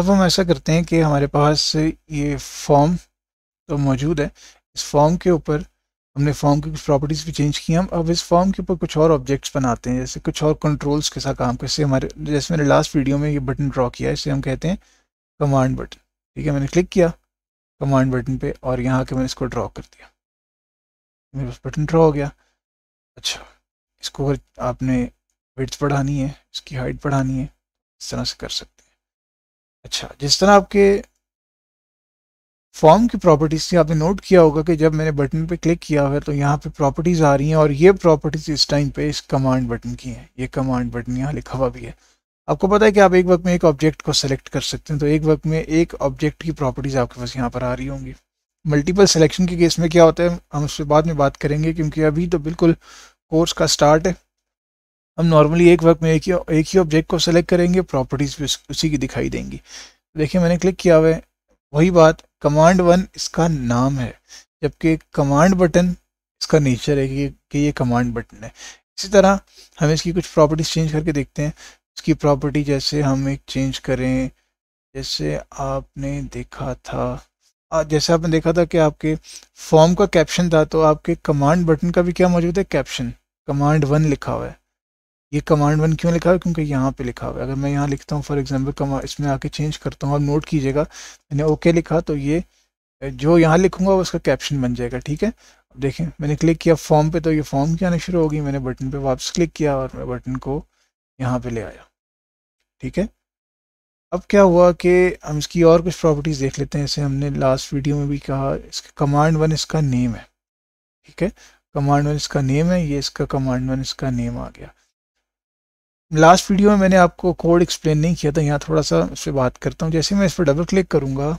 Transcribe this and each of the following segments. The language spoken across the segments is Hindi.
अब हम ऐसा करते हैं कि हमारे पास ये फॉर्म तो मौजूद है इस फॉर्म के ऊपर हमने फॉर्म की कुछ प्रॉपर्टीज़ भी चेंज की हम अब इस फॉर्म के ऊपर कुछ और ऑब्जेक्ट्स बनाते हैं जैसे कुछ और कंट्रोल्स के साथ काम कैसे हमारे जैसे मैंने लास्ट वीडियो में ये बटन ड्रॉ किया इसे हम कहते हैं कमांड बटन ठीक है मैंने क्लिक किया कमांड बटन पे और यहाँ के मैंने इसको ड्रॉ कर दिया मेरे पास बटन ड्रॉ हो गया अच्छा इसको आपने वेट्स बढ़ानी है इसकी हाइट बढ़ानी है इस तरह से कर सकते अच्छा जिस तरह आपके फॉर्म की प्रॉपर्टीज थी आपने नोट किया होगा कि जब मैंने बटन पे क्लिक किया है तो यहाँ पे प्रॉपर्टीज आ रही हैं और ये प्रॉपर्टीज इस टाइम पे इस कमांड बटन की हैं ये कमांड बटन यहाँ लिखा हुआ भी है आपको पता है कि आप एक वक्त में एक ऑब्जेक्ट को सेलेक्ट कर सकते हैं तो एक वक्त में एक ऑब्जेक्ट की प्रॉपर्टीज आपके पास यहाँ पर आ रही होंगी मल्टीपल सिलेक्शन के केस में क्या होता है हम उससे बाद में बात करेंगे क्योंकि अभी तो बिल्कुल कोर्स का स्टार्ट है हम नॉर्मली एक वर्क में एक ही एक ही ऑब्जेक्ट को सेलेक्ट करेंगे प्रॉपर्टीज़ भी उसी की दिखाई देंगी देखिए मैंने क्लिक किया हुआ है वही बात कमांड वन इसका नाम है जबकि कमांड बटन इसका नेचर है कि, कि ये कमांड बटन है इसी तरह हम इसकी कुछ प्रॉपर्टीज़ चेंज करके देखते हैं इसकी प्रॉपर्टी जैसे हम एक चेंज करें जैसे आपने देखा था जैसे आपने देखा था कि आपके फॉर्म का कैप्शन था तो आपके कमांड बटन का भी क्या मौजूद है कैप्शन कमांड वन लिखा हुआ है ये कमांड वन क्यों लिखा है क्योंकि यहाँ पे लिखा हुआ है अगर मैं यहाँ लिखता हूँ फॉर एग्जांपल इसमें आके चेंज करता हूँ आप नोट कीजिएगा मैंने ओके लिखा तो ये जो यहाँ लिखूंगा वो उसका कैप्शन बन जाएगा ठीक है देखें मैंने क्लिक किया फॉर्म पे तो ये फॉर्म की आना शुरू होगी मैंने बटन पे वापस क्लिक किया और मैं बटन को यहाँ पे ले आया ठीक है अब क्या हुआ कि हम इसकी और कुछ प्रॉपर्टीज़ देख लेते हैं जैसे हमने लास्ट वीडियो में भी कहा इसका कमांड वन इसका नेम है ठीक है कमांड वन इसका नेम है ये इसका कमांड वन इसका नेम आ गया लास्ट वीडियो में मैंने आपको कोड एक्सप्लेन नहीं किया था यहाँ थोड़ा सा उस पर बात करता हूँ जैसे मैं इस पर डबल क्लिक करूँगा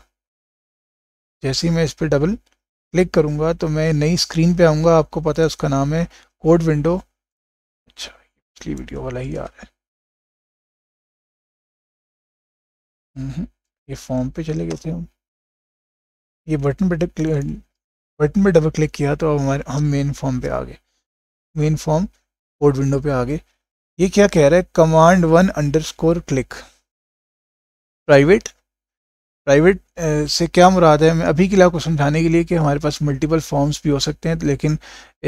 जैसे ही मैं इस पर डबल क्लिक करूँगा तो मैं नई स्क्रीन पे आऊँगा आपको पता है उसका नाम है कोड विंडो अच्छा पिछली वीडियो वाला ही आ रहा है हम्म, ये फॉर्म पे चले गए थे हम ये बटन पर बटन पर डबल क्लिक किया तो अब हमारे हम मेन फॉर्म पे आ गए मेन फॉर्म कोड विंडो पे आ गए ये क्या कह रहा है command one underscore click private private से क्या मुराद है मैं अभी के लिए आपको समझाने के लिए कि हमारे पास मल्टीपल फॉर्म्स भी हो सकते हैं लेकिन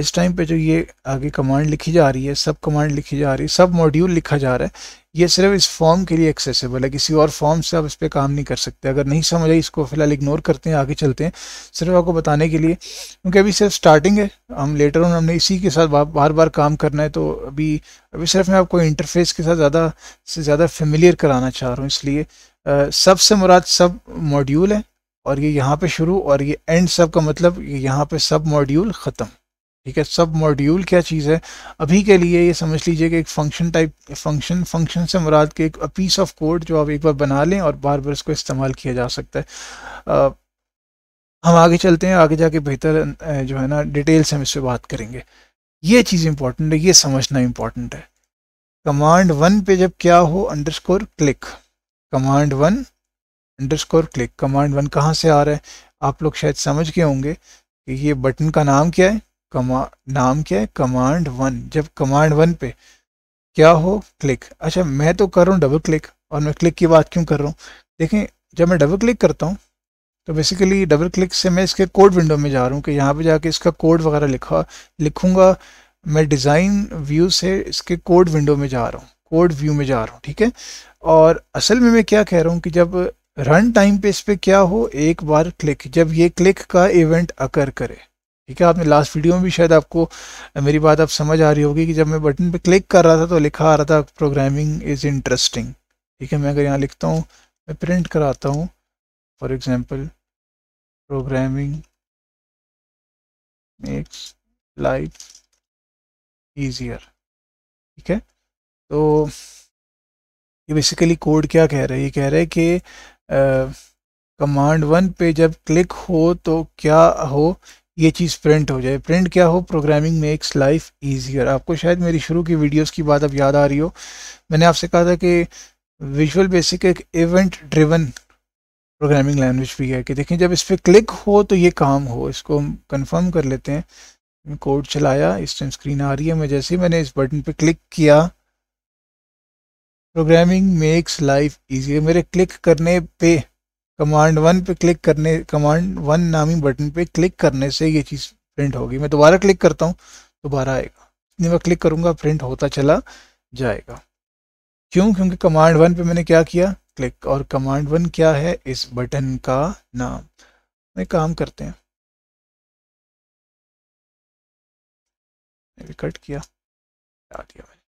इस टाइम पे जो ये आगे कमांड लिखी जा रही है सब कमांड लिखी जा रही है सब मॉड्यूल लिखा जा रहा है ये सिर्फ इस फॉर्म के लिए एक्सेसिबल है किसी और फॉर्म से आप इस पर काम नहीं कर सकते अगर नहीं समझ आई इसको फिलहाल इग्नोर करते हैं आगे चलते हैं सिर्फ आपको बताने के लिए क्योंकि अभी सिर्फ स्टार्टिंग है हम लेटर ऑन हमने इसी के साथ बार बार काम करना है तो अभी अभी सिर्फ मैं आपको इंटरफेस के साथ ज़्यादा से ज़्यादा फेमिलियर कराना चाह रहा हूँ इसलिए सब से मुराद सब मॉड्यूल है और ये यहाँ पर शुरू और ये एंड सब का मतलब यहाँ पर सब मॉड्यूल ख़त्म ठीक है सब मॉड्यूल क्या चीज़ है अभी के लिए ये समझ लीजिए कि एक फंक्शन टाइप फंक्शन फंक्शन से मुराद के एक पीस ऑफ कोड जो आप एक बार बना लें और बार बार इसको इस्तेमाल किया जा सकता है आ, हम आगे चलते हैं आगे जाके बेहतर जो है ना डिटेल से हम इस पर बात करेंगे ये चीज़ इंपॉर्टेंट है ये समझना इंपॉर्टेंट है कमांड वन पे जब क्या हो underscore click command one underscore click command one कहाँ से आ रहा है आप लोग शायद समझ गए होंगे कि ये बटन का नाम क्या है कमा नाम क्या है कमांड वन जब कमांड वन पे क्या हो क्लिक अच्छा मैं तो कर रहा हूँ डबल क्लिक और मैं क्लिक की बात क्यों कर रहा हूँ देखें जब मैं डबल क्लिक करता हूँ तो बेसिकली डबल क्लिक से मैं इसके कोड विंडो में जा रहा हूँ कि यहाँ पे जाके इसका कोड वगैरह लिखा लिखूँगा मैं डिज़ाइन व्यू से इसके कोड विंडो में जा रहा हूँ कोड व्यू में जा रहा हूँ ठीक है और असल में मैं क्या कह रहा हूँ कि जब रन टाइम पे इस पर क्या हो एक बार क्लिक जब ये क्लिक का इवेंट अकर करे ठीक है आपने लास्ट वीडियो में भी शायद आपको मेरी बात आप समझ आ रही होगी कि जब मैं बटन पे क्लिक कर रहा था तो लिखा आ रहा था प्रोग्रामिंग इज़ इंटरेस्टिंग ठीक है मैं अगर यहाँ लिखता हूँ मैं प्रिंट कराता हूँ for example programming makes life easier ठीक है तो ये बेसिकली कोड क्या कह रहा है ये कह रहा है कि कमांड वन पे जब क्लिक हो तो क्या हो ये चीज़ प्रिंट हो जाए प्रिंट क्या हो प्रोग्रामिंग मेक्स लाइफ ईजियर आपको शायद मेरी शुरू की वीडियोस की बात अब याद आ रही हो मैंने आपसे कहा था कि विजुअल बेसिक एक इवेंट ड्रिवन प्रोग्रामिंग लैंग्वेज भी है कि देखें जब इस पर क्लिक हो तो ये काम हो इसको हम कन्फर्म कर लेते हैं कोड चलाया इस टाइम स्क्रीन आ रही है मैं जैसे ही मैंने इस बटन पर क्लिक किया प्रोग्रामिंग मेक्स लाइफ ईजियर मेरे क्लिक करने पे कमांड वन पे क्लिक करने कमांड वन नामी बटन पे क्लिक करने से ये चीज़ प्रिंट होगी मैं दोबारा क्लिक करता हूँ दोबारा आएगा जितनी मैं क्लिक करूँगा प्रिंट होता चला जाएगा क्यों क्योंकि कमांड वन पे मैंने क्या किया क्लिक और कमांड वन क्या है इस बटन का नाम मैं काम करते हैं कट किया दिया मैंने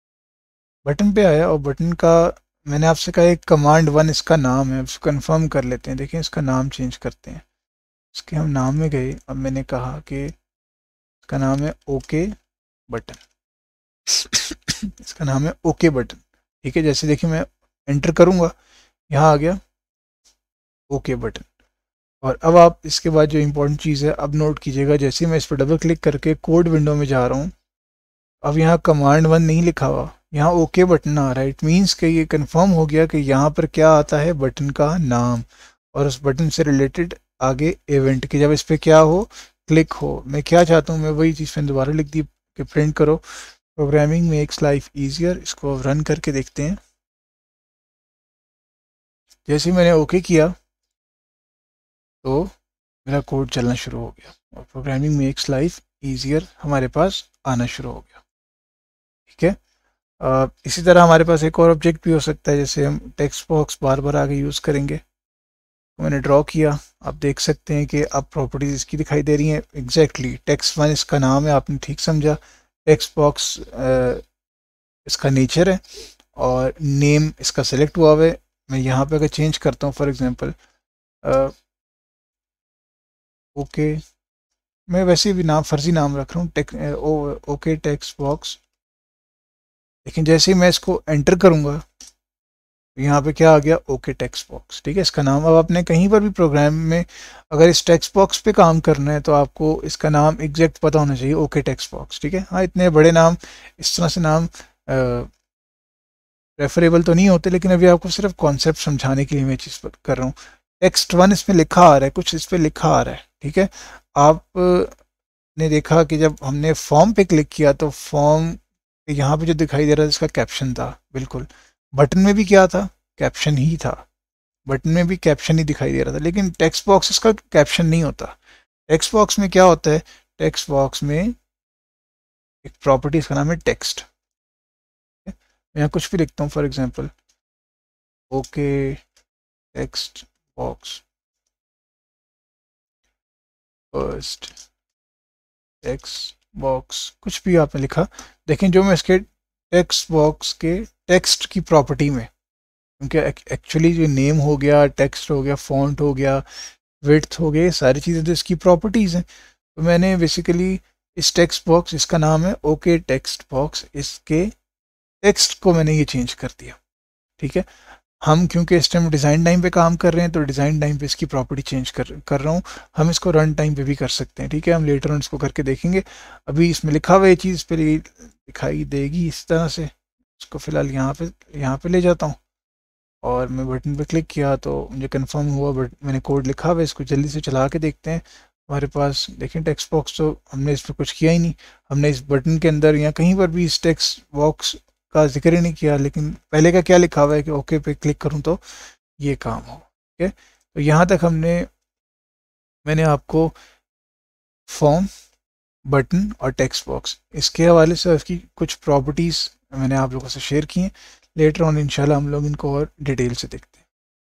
बटन पे आया और बटन का मैंने आपसे कहा एक कमांड वन इसका नाम है कन्फर्म कर लेते हैं देखिए इसका नाम चेंज करते हैं इसके हम नाम में गए अब मैंने कहा कि इसका नाम है ओके बटन इसका नाम है ओके बटन ठीक है जैसे देखिए मैं एंटर करूँगा यहाँ आ गया ओके बटन और अब आप इसके बाद जो इम्पोर्टेंट चीज़ है अब नोट कीजिएगा जैसे मैं इस पर डबल क्लिक करके कोड विंडो में जा रहा हूँ अब यहाँ कमांड वन नहीं लिखा हुआ यहाँ ओके बटन आ रहा है इट मीन्स कि ये कन्फर्म हो गया कि यहाँ पर क्या आता है बटन का नाम और उस बटन से रिलेटेड आगे इवेंट कि जब इस पर क्या हो क्लिक हो मैं क्या चाहता हूँ मैं वही चीज़ मैंने दोबारा लिख दी कि प्रिंट करो प्रोग्रामिंग मेक्स लाइफ ईजियर इसको अब रन करके देखते हैं जैसे मैंने ओके किया तो मेरा कोड चलना शुरू हो गया और प्रोग्रामिंग मेक्स लाइफ ईजियर हमारे पास आना शुरू हो गया ठीक है इसी तरह हमारे पास एक और ऑब्जेक्ट भी हो सकता है जैसे हम टेक्स्ट बॉक्स बार बार आगे यूज़ करेंगे तो मैंने ड्रॉ किया आप देख सकते हैं कि अब प्रॉपर्टीज़ इसकी दिखाई दे रही हैं एग्जैक्टली टेक्स्ट वन इसका नाम है आपने ठीक समझा टेक्स्ट बॉक्स इसका नेचर है और नेम इसका सेलेक्ट हुआ हुआ है मैं यहाँ पे अगर चेंज करता हूँ फॉर एग्ज़ाम्पल ओके मैं वैसे भी नाम फर्जी नाम रख रहा हूँ ओके टेक्स्ट बॉक्स लेकिन जैसे ही मैं इसको एंटर करूँगा तो यहाँ पे क्या आ गया ओके टेक्स्ट बॉक्स ठीक है इसका नाम अब आपने कहीं पर भी प्रोग्राम में अगर इस टेक्स्ट बॉक्स पे काम करना है तो आपको इसका नाम एग्जैक्ट पता होना चाहिए ओके टेक्स्ट बॉक्स ठीक है हाँ इतने बड़े नाम इस तरह से नाम रेफरेबल तो नहीं होते लेकिन अभी आपको सिर्फ कॉन्सेप्ट समझाने के लिए मैं चीज़ कर रहा हूँ टेक्स्ट वन इसमें लिखा आ रहा है कुछ इस पर लिखा आ रहा है ठीक है आपने देखा कि जब हमने फॉर्म पे क्लिक किया तो फॉर्म यहाँ पे जो दिखाई दे रहा था इसका कैप्शन था बिल्कुल बटन में भी क्या था कैप्शन ही था बटन में भी कैप्शन ही दिखाई दे रहा था लेकिन टेक्स्ट बॉक्स इसका कैप्शन नहीं होता टेक्स्ट बॉक्स में क्या होता है टेक्स्ट बॉक्स में एक प्रॉपर्टी इसका नाम है टेक्स्ट मैं यहाँ कुछ भी लिखता हूँ for example okay text box first text box कुछ भी आपने लिखा देखें जो मैं इसके टेक्स्ट बॉक्स के टेक्स्ट की प्रॉपर्टी में क्योंकि एक्चुअली जो नेम हो गया टेक्स्ट हो गया फॉन्ट हो गया विथ हो गए सारी चीज़ें तो इसकी प्रॉपर्टीज़ हैं तो मैंने बेसिकली इस टेक्स्ट बॉक्स इसका नाम है ओके टेक्स्ट बॉक्स इसके टेक्स्ट को मैंने ये चेंज कर दिया ठीक है हम क्योंकि इस टाइम डिज़ाइन टाइम पे काम कर रहे हैं तो डिज़ाइन टाइम पे इसकी प्रॉपर्टी चेंज कर कर रहा हूँ हम इसको रन टाइम पे भी कर सकते हैं ठीक है हम लेटर ऑन इसको करके देखेंगे अभी इसमें लिखा हुआ ये चीज़ पर दिखाई देगी इस तरह से इसको फ़िलहाल यहाँ पे यहाँ पे ले जाता हूँ और मैं बटन पर क्लिक किया तो मुझे कन्फर्म हुआ बट मैंने कोड लिखा हुआ इसको जल्दी से चला के देखते हैं हमारे पास देखें टेक्स्ट बॉक्स तो हमने इस पर कुछ किया ही नहीं हमने इस बटन के अंदर या कहीं पर भी इस टेक्स्ट बॉक्स का जिक्र ही नहीं किया लेकिन पहले का क्या लिखा हुआ है कि ओके पे क्लिक करूँ तो ये काम हो ठीक है तो यहाँ तक हमने मैंने आपको फॉर्म बटन और टेक्स्ट बॉक्स इसके हवाले से इसकी कुछ प्रॉपर्टीज़ मैंने आप लोगों से शेयर की हैं लेटर ऑन इंशाल्लाह हम लोग इनको और डिटेल से देखते हैं